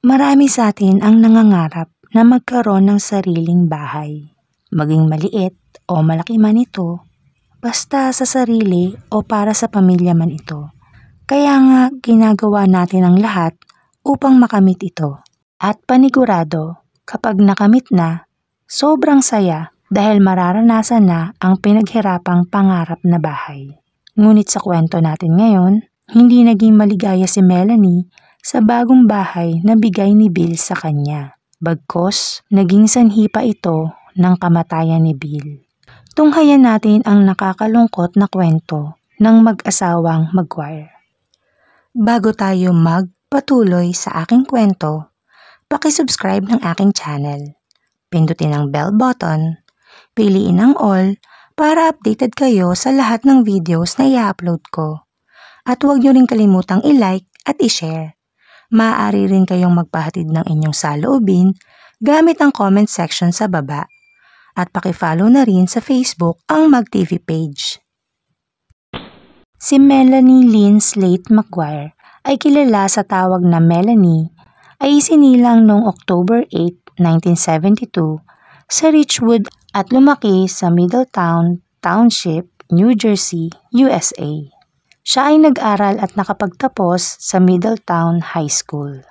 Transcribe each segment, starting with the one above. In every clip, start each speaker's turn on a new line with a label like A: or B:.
A: Marami sa atin ang nangangarap na magkaroon ng sariling bahay. Maging maliit o malaki man ito, basta sa sarili o para sa pamilya man ito. Kaya nga ginagawa natin ang lahat upang makamit ito. At panigurado, kapag nakamit na, sobrang saya dahil mararanasan na ang pinaghirapang pangarap na bahay. Ngunit sa kwento natin ngayon, hindi naging maligaya si Melanie sa bagong bahay na bigay ni Bill sa kanya. Bagkos, naging sanhi pa ito ng kamatayan ni Bill. Tunghayan natin ang nakakalungkot na kwento ng mag-asawang Maguire. Bago tayo magpatuloy sa aking kwento, pakisubscribe ng aking channel. Pindutin ang bell button, piliin ang all para updated kayo sa lahat ng videos na i-upload ko. At huwag nyo rin kalimutang i-like at i-share Maaari rin kayong magpahatid ng inyong saloobin gamit ang comment section sa baba. At pakifollow na rin sa Facebook ang MagTV page. Si Melanie Lynn Slate McGuire ay kilala sa tawag na Melanie ay isinilang noong October 8, 1972 sa Richwood at lumaki sa Middletown Township, New Jersey, USA. Siya ay nag-aral at nakapagtapos sa Middletown High School.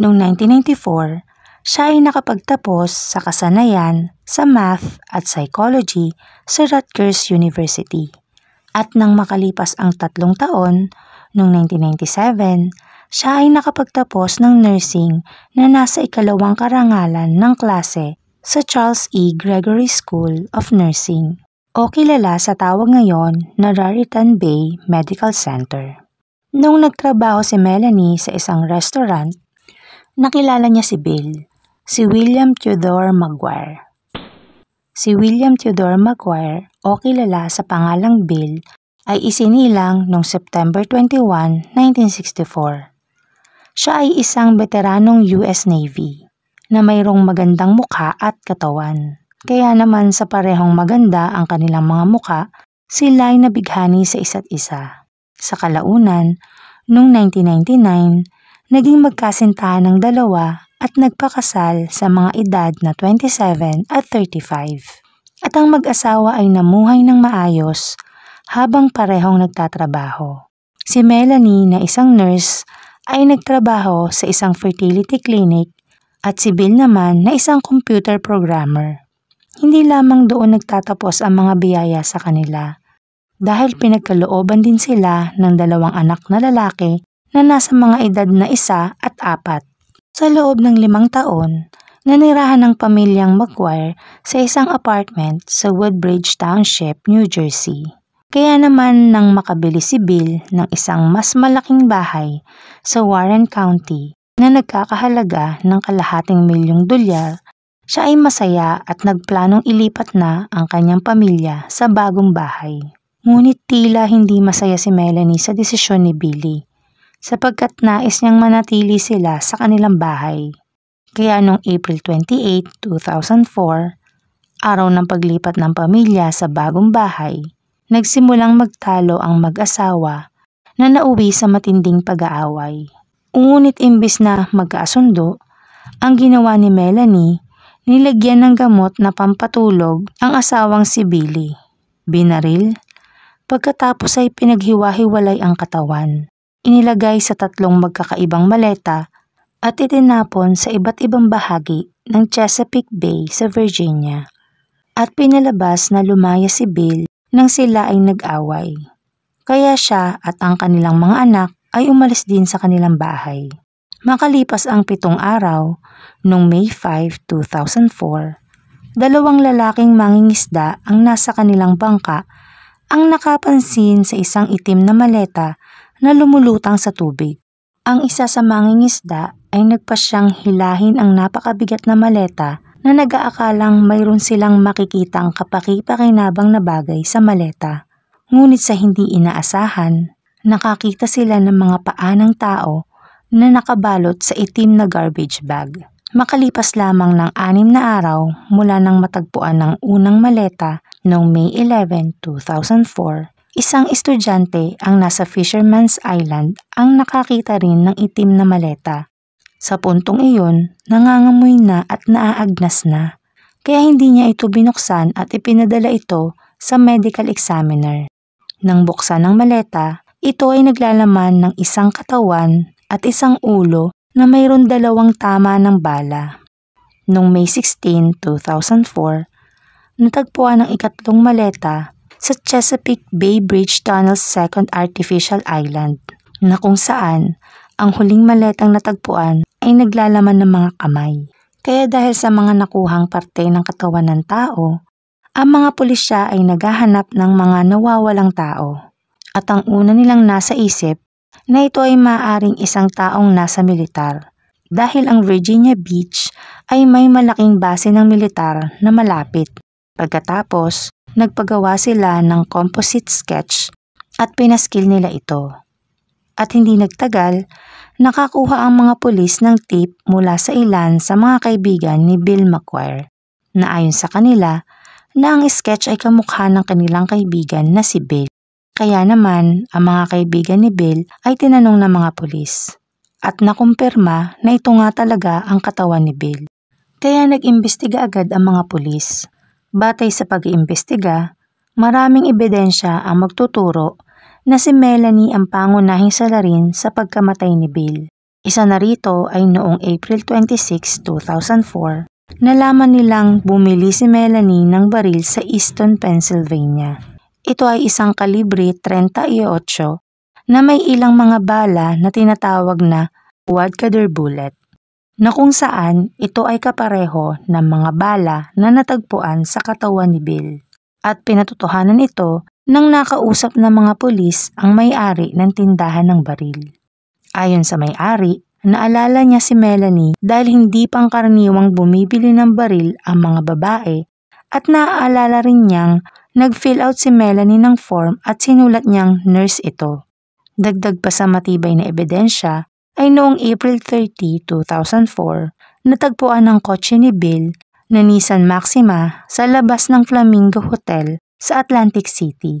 A: Noong 1994, siya ay nakapagtapos sa kasanayan sa math at psychology sa Rutgers University. At nang makalipas ang tatlong taon, noong 1997, siya ay nakapagtapos ng nursing na nasa ikalawang karangalan ng klase sa Charles E. Gregory School of Nursing o kilala sa tawag ngayon na Raritan Bay Medical Center. Nung nagtrabaho si Melanie sa isang restaurant, nakilala niya si Bill, si William Theodore Maguire. Si William Theodore Maguire o kilala sa pangalang Bill ay isinilang noong September 21, 1964. Siya ay isang veteranong US Navy na mayroong magandang mukha at katawan. Kaya naman sa parehong maganda ang kanilang mga muka, sila'y nabighani sa isa't isa. Sa kalaunan, noong 1999, naging magkasintahan ng dalawa at nagpakasal sa mga edad na 27 at 35. At ang mag-asawa ay namuhay ng maayos habang parehong nagtatrabaho. Si Melanie na isang nurse ay nagtrabaho sa isang fertility clinic at si Bill naman na isang computer programmer. Hindi lamang doon nagtatapos ang mga biyaya sa kanila dahil pinagkalooban din sila ng dalawang anak na lalaki na nasa mga edad na isa at apat. Sa loob ng limang taon, nanirahan ng pamilyang McGuire sa isang apartment sa Woodbridge Township, New Jersey. Kaya naman nang makabili si Bill ng isang mas malaking bahay sa Warren County na nagkakahalaga ng kalahating milyong dolyar siya ay masaya at nagplanong ilipat na ang kanyang pamilya sa bagong bahay. Ngunit tila hindi masaya si Melanie sa desisyon ni Billy sapagkat nais niyang manatili sila sa kanilang bahay. Kaya noong April 28, 2004, araw ng paglipat ng pamilya sa bagong bahay, nagsimulang magtalo ang mag-asawa na nauwi sa matinding pag-aaway. Ngunit imbis na magkaasundo, ang ginawa ni Melanie nilagyan ng gamot na pampatulog ang asawang si Billy. Binaril, pagkatapos ay pinaghiwa-hiwalay ang katawan. Inilagay sa tatlong magkakaibang maleta at itinapon sa iba't ibang bahagi ng Chesapeake Bay sa Virginia. At pinalabas na lumaya si Bill nang sila ay nag-away. Kaya siya at ang kanilang mga anak ay umalis din sa kanilang bahay. Makalipas ang pitong araw, noong May 5, 2004, dalawang lalaking mangingisda ang nasa kanilang bangka ang nakapansin sa isang itim na maleta na lumulutang sa tubig. Ang isa sa mangingisda ay nagpasyang hilahin ang napakabigat na maleta na nagaakalang mayroon silang makikitang kapaki-pakinabang na bagay sa maleta. Ngunit sa hindi inaasahan, nakakita sila ng mga paa ng tao na nakabalot sa itim na garbage bag. Makalipas lamang ng anim na araw mula nang matagpuan ng unang maleta noong May 11, 2004, Isang estudyante ang nasa Fisherman's Island ang nakakita rin ng itim na maleta. Sa puntong iyon, nangangamoy na at naaagnas na. Kaya hindi niya ito binuksan at ipinadala ito sa medical examiner. Nang buksan ng maleta, ito ay naglalaman ng isang katawan at isang ulo na mayroon dalawang tama ng bala. Noong May 16, 2004, natagpuan ang ikatlong maleta sa Chesapeake Bay Bridge Tunnel's Second Artificial Island na kung saan ang huling maletang natagpuan ay naglalaman ng mga kamay. Kaya dahil sa mga nakuhang parte ng katawan ng tao, ang mga pulisya ay naghahanap ng mga nawawalang tao. At ang una nilang nasa isip na ito ay maaring isang taong nasa militar. Dahil ang Virginia Beach ay may malaking base ng militar na malapit. Pagkatapos, nagpagawa sila ng composite sketch at pinaskil nila ito. At hindi nagtagal, nakakuha ang mga pulis ng tip mula sa ilan sa mga kaibigan ni Bill McQuire na ayon sa kanila na ang sketch ay kamukha ng kanilang kaibigan na si Bill. Kaya naman, ang mga kaibigan ni Bill ay tinanong ng mga pulis. At nakumpirma na ito nga talaga ang katawan ni Bill. Kaya nag-imbestiga agad ang mga pulis. Batay sa pag-iimbestiga, maraming ebidensya ang magtuturo na si Melanie ang pangunahing salarin sa pagkamatay ni Bill. Isa na rito ay noong April 26, 2004, nalaman nilang bumili si Melanie ng baril sa Easton, Pennsylvania. Ito ay isang kalibre 38 na may ilang mga bala na tinatawag na quadcader bullet na kung saan ito ay kapareho ng mga bala na natagpuan sa katawan ni Bill at pinatotohanan ito nang nakausap ng mga pulis ang may-ari ng tindahan ng baril. Ayon sa may-ari, naalala niya si Melanie dahil hindi pangkaraniwang bumibili ng baril ang mga babae at naaalala rin niyang Nag-fill out si Melanie ng form at sinulat niyang nurse ito. Dagdag pa sa matibay na ebidensya ay noong April 30, 2004, natagpuan ang kotse ni Bill na Nissan Maxima sa labas ng Flamingo Hotel sa Atlantic City.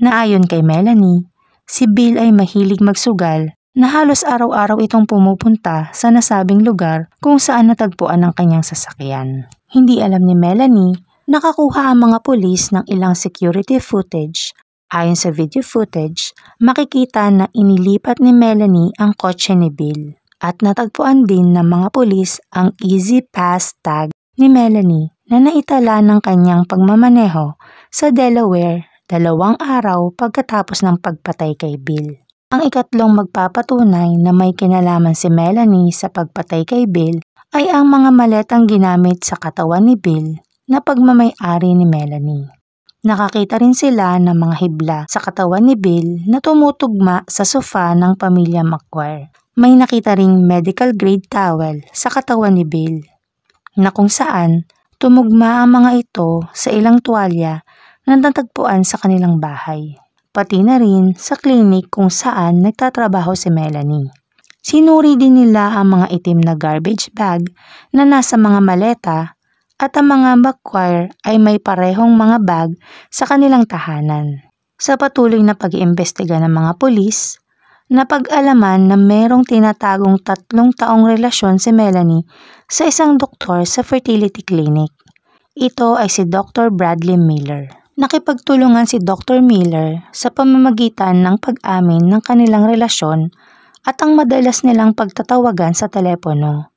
A: Naayon kay Melanie, si Bill ay mahilig magsugal na halos araw-araw itong pumupunta sa nasabing lugar kung saan natagpuan ang kanyang sasakyan. Hindi alam ni Melanie nakakuha ang mga pulis ng ilang security footage. Ayon sa video footage, makikita na inilipat ni Melanie ang kotse ni Bill at natagpuan din ng mga pulis ang Easy Pass tag ni Melanie na naitala ng kanyang pagmamaneho sa Delaware dalawang araw pagkatapos ng pagpatay kay Bill. Ang ikatlong magpapatunay na may kinalaman si Melanie sa pagpatay kay Bill ay ang mga maletang ginamit sa katawan ni Bill na pagmamayari ni Melanie. Nakakita rin sila ng mga hibla sa katawan ni Bill na tumutugma sa sofa ng pamilya McQuire. May nakita ring medical grade towel sa katawan ni Bill na kung saan tumugma ang mga ito sa ilang tuwalya na natagpuan sa kanilang bahay. Pati na rin sa clinic kung saan nagtatrabaho si Melanie. Sinuri din nila ang mga itim na garbage bag na nasa mga maleta at ang mga McQuire ay may parehong mga bag sa kanilang tahanan. Sa patuloy na pag-iimbestiga ng mga pulis, napag-alaman na merong tinatagong tatlong taong relasyon si Melanie sa isang doktor sa fertility clinic. Ito ay si Dr. Bradley Miller. Nakipagtulungan si Dr. Miller sa pamamagitan ng pag-amin ng kanilang relasyon at ang madalas nilang pagtatawagan sa telepono.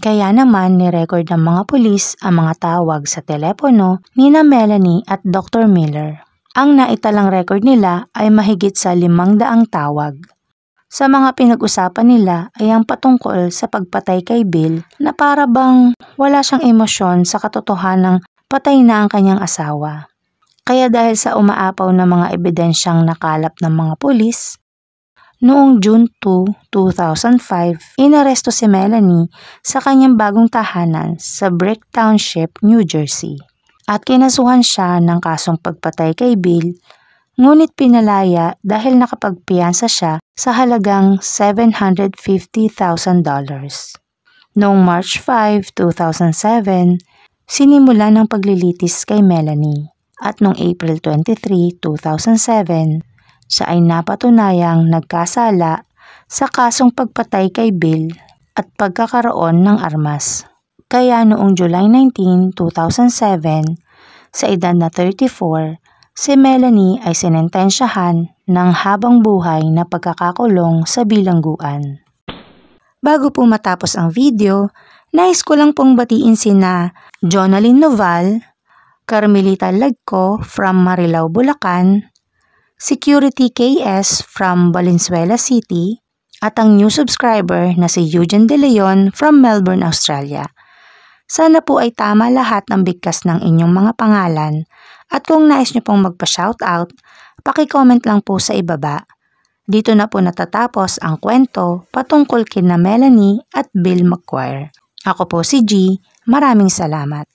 A: Kaya naman nirecord ng mga pulis ang mga tawag sa telepono ni na Melanie at Dr. Miller. Ang naitalang record nila ay mahigit sa limang daang tawag. Sa mga pinag-usapan nila ay ang patungkol sa pagpatay kay Bill na para bang wala siyang emosyon sa katotohanang patay na ang kanyang asawa. Kaya dahil sa umaapaw na mga ebidensyang nakalap ng mga pulis, noong June 2, 2005, inaresto si Melanie sa kanyang bagong tahanan sa Brick Township, New Jersey. At kinasuhan siya ng kasong pagpatay kay Bill, ngunit pinalaya dahil nakapagpiyansa siya sa halagang $750,000. Noong March 5, 2007, sinimula ng paglilitis kay Melanie. At noong April 23, 2007, siya ay napatunayang nagkasala sa kasong pagpatay kay Bill at pagkakaroon ng armas. Kaya noong July 19, 2007, sa edad na 34, si Melanie ay sinentensyahan ng habang buhay na pagkakakulong sa bilangguan. Bago po matapos ang video, nais ko lang pong batiin sina Jonalyn Noval, Carmelita Lagco from Marilao, Bulacan, Security KS from Valenzuela City at ang new subscriber na si Eugene De Leon from Melbourne, Australia. Sana po ay tama lahat ng bigkas ng inyong mga pangalan at kung nais nyo pong magpa-shoutout, pakicomment lang po sa ibaba. Dito na po natatapos ang kwento patungkol kina Melanie at Bill McQuire. Ako po si G, maraming salamat.